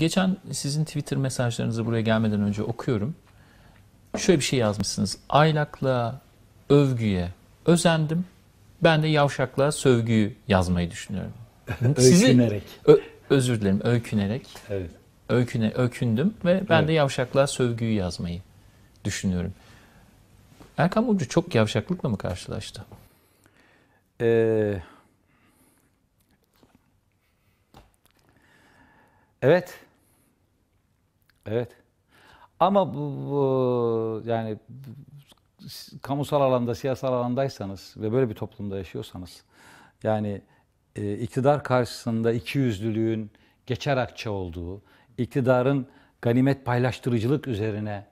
Geçen sizin Twitter mesajlarınızı buraya gelmeden önce okuyorum. Şöyle bir şey yazmışsınız. Aylakla övgüye özendim. Ben de yavşakla sövgüyü yazmayı düşünüyorum. Sizi, Ö, özür dilerim öykünerek. Evet. Öyküne, öykündüm ve ben evet. de yavşakla sövgüyü yazmayı düşünüyorum. Erkan Mumcu çok yavşaklıkla mı karşılaştı? Ee, evet. Evet. Ama bu, bu yani kamusal alanda, siyasal alandaysanız ve böyle bir toplumda yaşıyorsanız yani e, iktidar karşısında iki yüzlülüğün geçer akça olduğu, iktidarın ganimet paylaştırıcılık üzerine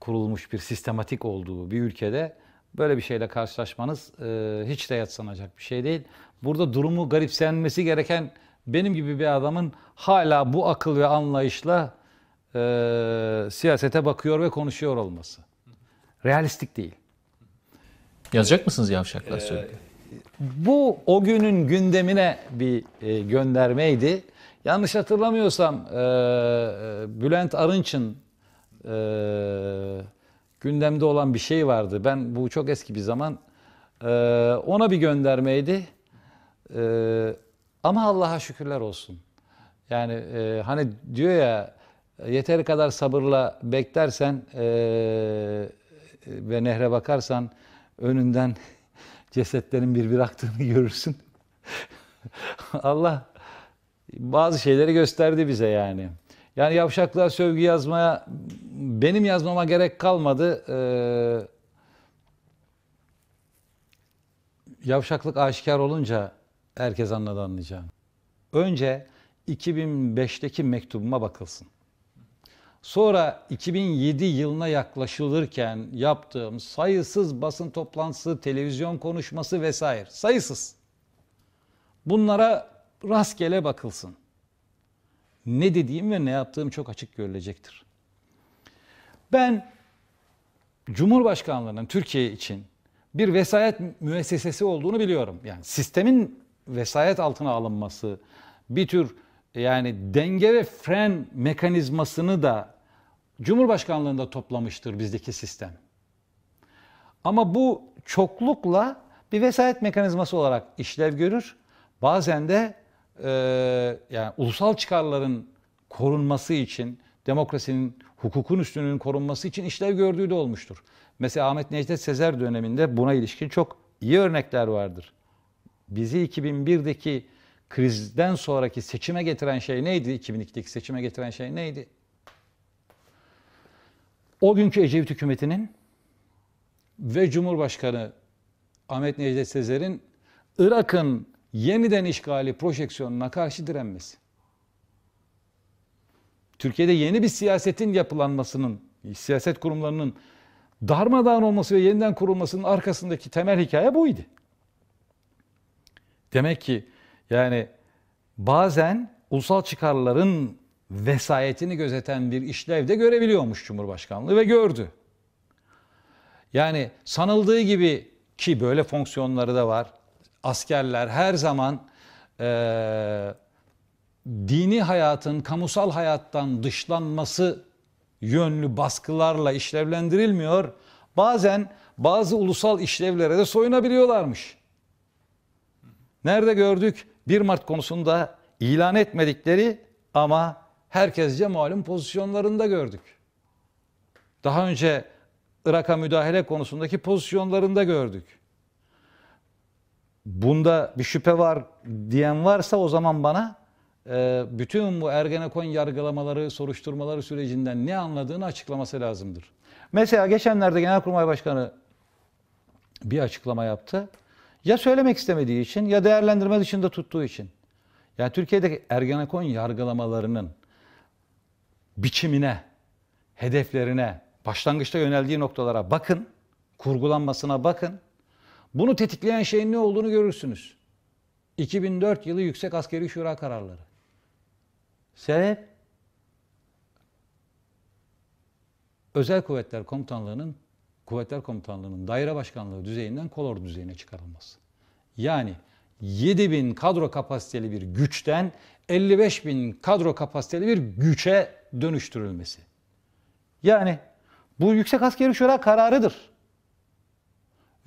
kurulmuş bir sistematik olduğu bir ülkede böyle bir şeyle karşılaşmanız e, hiç de yatsanacak bir şey değil. Burada durumu garipsenmesi gereken benim gibi bir adamın hala bu akıl ve anlayışla e, siyasete bakıyor ve konuşuyor olması. Realistik değil. Yazacak mısınız Yavşaklar e, sürekli? Bu o günün gündemine bir e, göndermeydi. Yanlış hatırlamıyorsam e, e, Bülent Arınç'ın e, gündemde olan bir şey vardı. Ben bu çok eski bir zaman e, ona bir göndermeydi. E, ama Allah'a şükürler olsun. Yani e, hani diyor ya e, Yeteri kadar sabırla beklersen e, ve nehre bakarsan önünden cesetlerin birbir aktığını görürsün. Allah bazı şeyleri gösterdi bize yani. Yani yavşaklığa sövgü yazmaya benim yazmama gerek kalmadı. Ee, yavşaklık aşikar olunca herkes anladı anlayacağını. Önce 2005'teki mektubuma bakılsın. Sonra 2007 yılına yaklaşılırken yaptığım sayısız basın toplantısı, televizyon konuşması vesaire sayısız. Bunlara rastgele bakılsın. Ne dediğim ve ne yaptığım çok açık görülecektir. Ben Cumhurbaşkanlığının Türkiye için bir vesayet müessesesi olduğunu biliyorum. Yani sistemin vesayet altına alınması, bir tür yani denge ve fren mekanizmasını da Cumhurbaşkanlığında toplamıştır bizdeki sistem. Ama bu çoklukla bir vesayet mekanizması olarak işlev görür. Bazen de e, yani ulusal çıkarların korunması için, demokrasinin, hukukun üstünlüğünün korunması için işlev gördüğü de olmuştur. Mesela Ahmet Necdet Sezer döneminde buna ilişkin çok iyi örnekler vardır. Bizi 2001'deki krizden sonraki seçime getiren şey neydi? 2002'deki seçime getiren şey neydi? O günkü Ecevit hükümetinin ve Cumhurbaşkanı Ahmet Necdet Sezer'in Irak'ın yeniden işgali projeksiyonuna karşı direnmesi. Türkiye'de yeni bir siyasetin yapılanmasının, siyaset kurumlarının darmadağın olması ve yeniden kurulmasının arkasındaki temel hikaye buydu. Demek ki yani bazen ulusal çıkarların vesayetini gözeten bir işlevde görebiliyormuş Cumhurbaşkanlığı ve gördü. Yani sanıldığı gibi ki böyle fonksiyonları da var. Askerler her zaman e, dini hayatın kamusal hayattan dışlanması yönlü baskılarla işlevlendirilmiyor. Bazen bazı ulusal işlevlere de soyunabiliyorlarmış. Nerede gördük? 1 Mart konusunda ilan etmedikleri ama herkesce malum pozisyonlarında gördük. Daha önce Irak'a müdahale konusundaki pozisyonlarında gördük. Bunda bir şüphe var diyen varsa o zaman bana e, bütün bu Ergenekon yargılamaları, soruşturmaları sürecinden ne anladığını açıklaması lazımdır. Mesela geçenlerde Genelkurmay Başkanı bir açıklama yaptı. Ya söylemek istemediği için ya değerlendirme dışında tuttuğu için. Yani Türkiye'deki Ergenekon yargılamalarının biçimine, hedeflerine, başlangıçta yöneldiği noktalara bakın, kurgulanmasına bakın. Bunu tetikleyen şeyin ne olduğunu görürsünüz. 2004 yılı Yüksek Askeri Şura kararları. Sebep Özel Kuvvetler Komutanlığı'nın Kuvvetler Komutanlığı'nın daire başkanlığı düzeyinden kolor düzeyine çıkarılması. Yani 7 bin kadro kapasiteli bir güçten 55 bin kadro kapasiteli bir güçe dönüştürülmesi. Yani bu Yüksek Askeri Şura kararıdır.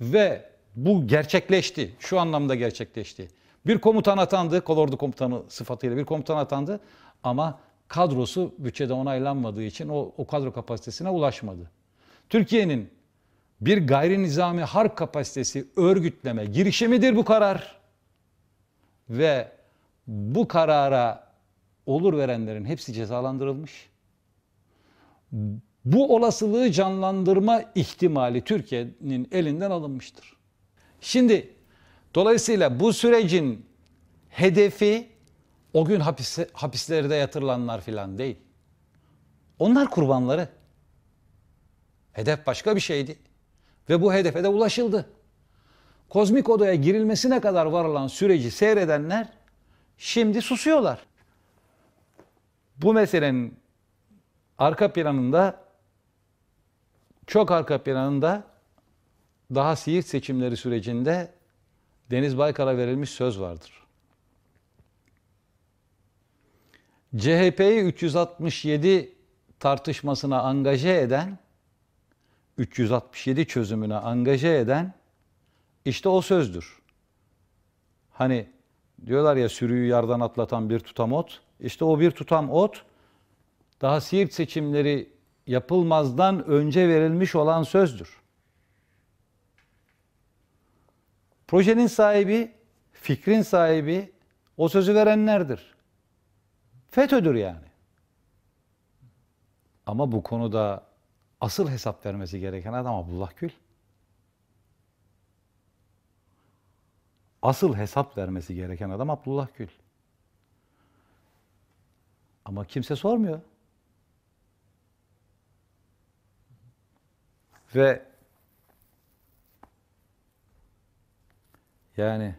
Ve bu gerçekleşti. Şu anlamda gerçekleşti. Bir komutan atandı, kolordu komutanı sıfatıyla bir komutan atandı ama kadrosu bütçede onaylanmadığı için o, o kadro kapasitesine ulaşmadı. Türkiye'nin bir gayri nizami harp kapasitesi örgütleme girişimidir bu karar. Ve bu karara olur verenlerin hepsi cezalandırılmış. Bu olasılığı canlandırma ihtimali Türkiye'nin elinden alınmıştır. Şimdi dolayısıyla bu sürecin hedefi o gün hapis, hapislerde yatırılanlar filan değil. Onlar kurbanları. Hedef başka bir şeydi. Ve bu hedefe de ulaşıldı. Kozmik odaya girilmesine kadar varılan süreci seyredenler şimdi susuyorlar bu meselenin arka planında çok arka planında daha Siirt seçimleri sürecinde Deniz Baykal'a verilmiş söz vardır. CHP'yi 367 tartışmasına angaje eden 367 çözümüne angaje eden işte o sözdür. Hani Diyorlar ya sürüyü yardan atlatan bir tutam ot. İşte o bir tutam ot daha Siirt seçimleri yapılmazdan önce verilmiş olan sözdür. Projenin sahibi, fikrin sahibi o sözü verenlerdir. FETÖ'dür yani. Ama bu konuda asıl hesap vermesi gereken adam Abdullah Gül. asıl hesap vermesi gereken adam Abdullah Gül. Ama kimse sormuyor. Ve yani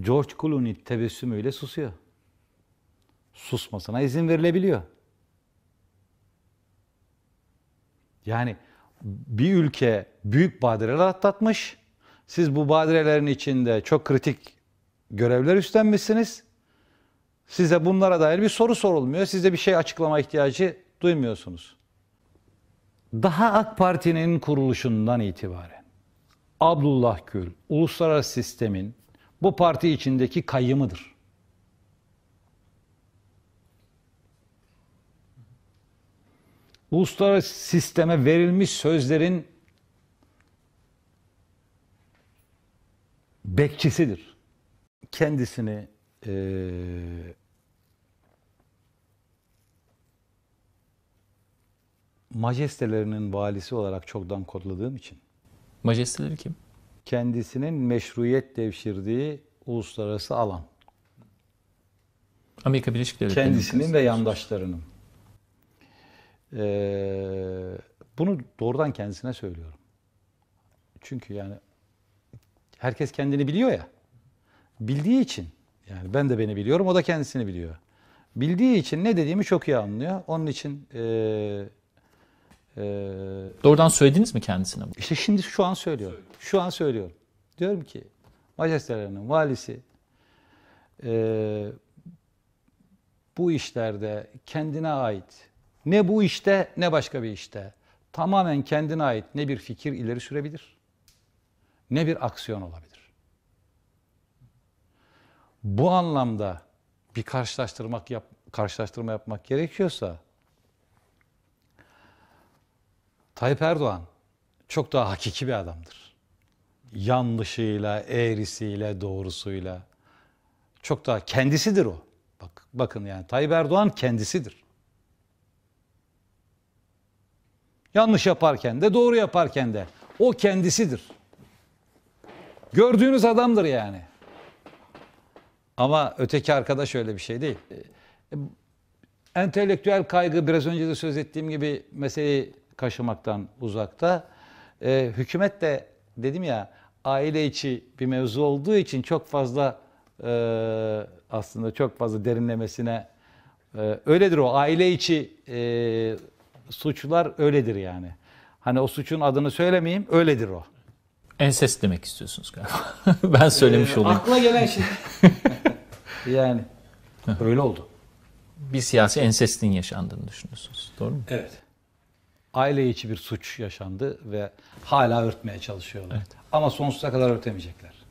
George Clooney tebessümüyle susuyor. Susmasına izin verilebiliyor. Yani bir ülke büyük badireler atlatmış siz bu badirelerin içinde çok kritik görevler üstlenmişsiniz. Size bunlara dair bir soru sorulmuyor. Size bir şey açıklama ihtiyacı duymuyorsunuz. Daha AK Parti'nin kuruluşundan itibaren Abdullah Gül uluslararası sistemin bu parti içindeki kayımıdır. Uluslararası sisteme verilmiş sözlerin bekçisidir. Kendisini e, majestelerinin valisi olarak çoktan kodladığım için. Majesteleri kim? Kendisinin meşruiyet devşirdiği uluslararası alan. Amerika Birleşik Devletleri. Kendisinin ve yandaşlarının. Ee, bunu doğrudan kendisine söylüyorum. Çünkü yani herkes kendini biliyor ya. Bildiği için yani ben de beni biliyorum o da kendisini biliyor. Bildiği için ne dediğimi çok iyi anlıyor. Onun için e, e, Doğrudan söylediniz mi kendisine? İşte şimdi şu an söylüyorum. Şu an söylüyorum. Diyorum ki majestelerinin valisi e, bu işlerde kendine ait ne bu işte ne başka bir işte tamamen kendine ait ne bir fikir ileri sürebilir ne bir aksiyon olabilir. Bu anlamda bir karşılaştırmak yap, karşılaştırma yapmak gerekiyorsa Tayyip Erdoğan çok daha hakiki bir adamdır. Yanlışıyla, eğrisiyle, doğrusuyla çok daha kendisidir o. Bak, bakın yani Tayyip Erdoğan kendisidir. Yanlış yaparken de doğru yaparken de o kendisidir. Gördüğünüz adamdır yani. Ama öteki arkadaş öyle bir şey değil. E, entelektüel kaygı biraz önce de söz ettiğim gibi meseleyi kaşımaktan uzakta. Ee, hükümet de dedim ya aile içi bir mevzu olduğu için çok fazla e, aslında çok fazla derinlemesine e, öyledir o aile içi e, suçlar öyledir yani. Hani o suçun adını söylemeyeyim öyledir o. Enses demek istiyorsunuz galiba. ben söylemiş ee, olayım. Akla gelen şey. yani böyle oldu. Bir siyasi ensestin yaşandığını düşünüyorsunuz. Doğru mu? Evet. Aile içi bir suç yaşandı ve hala örtmeye çalışıyorlar. Evet. Ama sonsuza kadar örtemeyecekler.